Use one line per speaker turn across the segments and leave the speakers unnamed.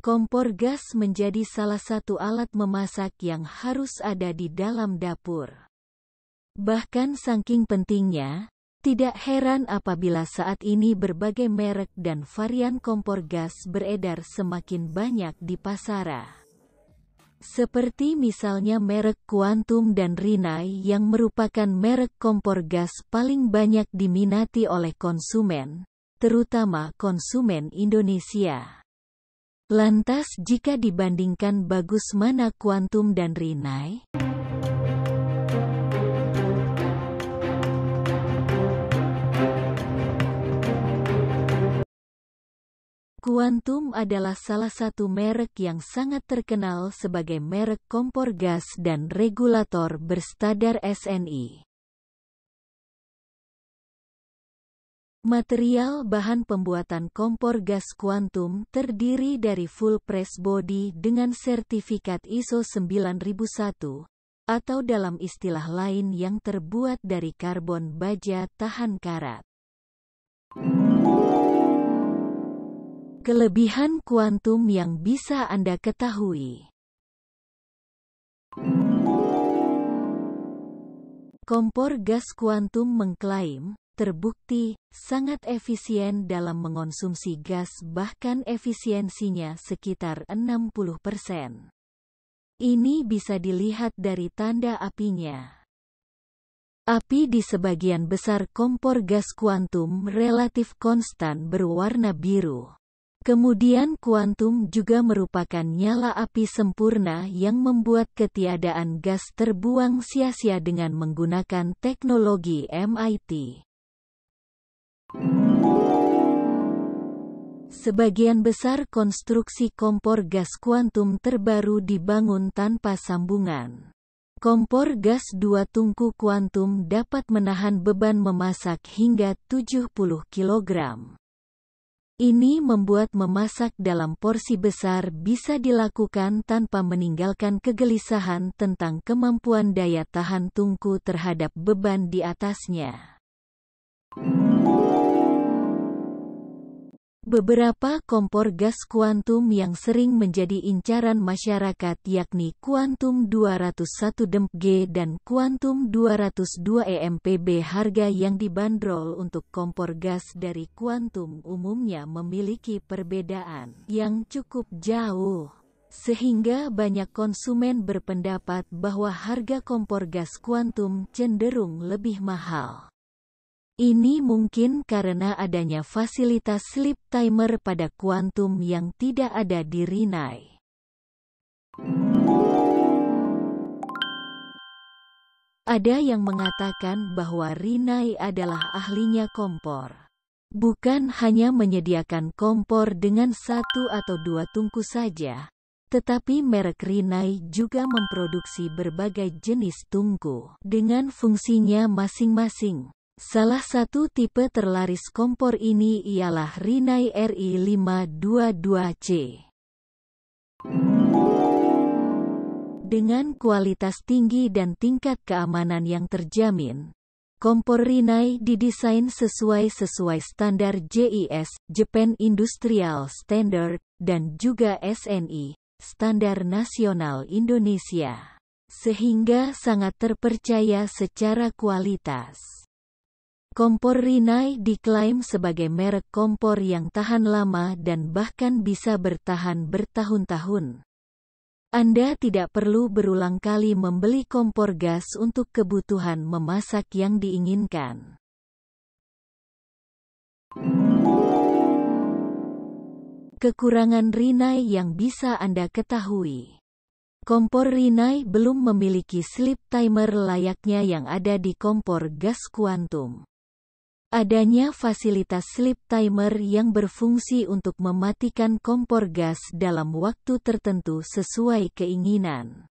Kompor gas menjadi salah satu alat memasak yang harus ada di dalam dapur. Bahkan saking pentingnya, tidak heran apabila saat ini berbagai merek dan varian kompor gas beredar semakin banyak di pasaran. Seperti misalnya merek Quantum dan Rinnai yang merupakan merek kompor gas paling banyak diminati oleh konsumen, terutama konsumen Indonesia. Lantas jika dibandingkan bagus mana kuantum dan Rinai? Kuantum adalah salah satu merek yang sangat terkenal sebagai merek kompor gas dan regulator berstandar SNI. Material bahan pembuatan kompor gas kuantum terdiri dari full press body dengan sertifikat ISO 9001, atau dalam istilah lain yang terbuat dari karbon baja tahan karat. Kelebihan kuantum yang bisa Anda ketahui. Kompor gas kuantum mengklaim terbukti sangat efisien dalam mengonsumsi gas bahkan efisiensinya sekitar 60%. Ini bisa dilihat dari tanda apinya. Api di sebagian besar kompor gas kuantum relatif konstan berwarna biru. Kemudian kuantum juga merupakan nyala api sempurna yang membuat ketiadaan gas terbuang sia-sia dengan menggunakan teknologi MIT. Sebagian besar konstruksi kompor gas kuantum terbaru dibangun tanpa sambungan. Kompor gas dua tungku kuantum dapat menahan beban memasak hingga 70 kg. Ini membuat memasak dalam porsi besar bisa dilakukan tanpa meninggalkan kegelisahan tentang kemampuan daya tahan tungku terhadap beban di atasnya. Beberapa kompor gas kuantum yang sering menjadi incaran masyarakat yakni kuantum 201 DEMPG dan kuantum 202 EMPB harga yang dibanderol untuk kompor gas dari kuantum umumnya memiliki perbedaan yang cukup jauh. Sehingga banyak konsumen berpendapat bahwa harga kompor gas kuantum cenderung lebih mahal. Ini mungkin karena adanya fasilitas sleep timer pada kuantum yang tidak ada di Rinai. Ada yang mengatakan bahwa Rinai adalah ahlinya kompor. Bukan hanya menyediakan kompor dengan satu atau dua tungku saja, tetapi merek Rinai juga memproduksi berbagai jenis tungku dengan fungsinya masing-masing. Salah satu tipe terlaris kompor ini ialah Rinnai RI522C. Dengan kualitas tinggi dan tingkat keamanan yang terjamin, kompor Rinnai didesain sesuai-sesuai standar JIS, Japan Industrial Standard, dan juga SNI, Standar Nasional Indonesia. Sehingga sangat terpercaya secara kualitas. Kompor Rinnai diklaim sebagai merek kompor yang tahan lama dan bahkan bisa bertahan bertahun-tahun. Anda tidak perlu berulang kali membeli kompor gas untuk kebutuhan memasak yang diinginkan. Kekurangan Rinnai yang bisa Anda ketahui Kompor Rinnai belum memiliki slip timer layaknya yang ada di kompor gas kuantum. Adanya fasilitas sleep timer yang berfungsi untuk mematikan kompor gas dalam waktu tertentu sesuai keinginan.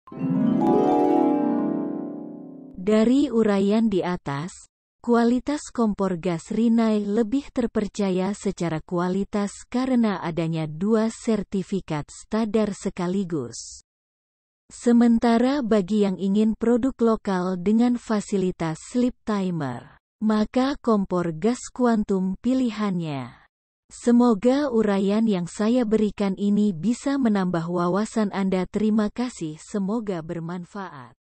Dari uraian di atas, kualitas kompor gas Rinai lebih terpercaya secara kualitas karena adanya dua sertifikat standar sekaligus. Sementara bagi yang ingin produk lokal dengan fasilitas sleep timer, maka kompor gas kuantum pilihannya. Semoga uraian yang saya berikan ini bisa menambah wawasan Anda. Terima kasih, semoga bermanfaat.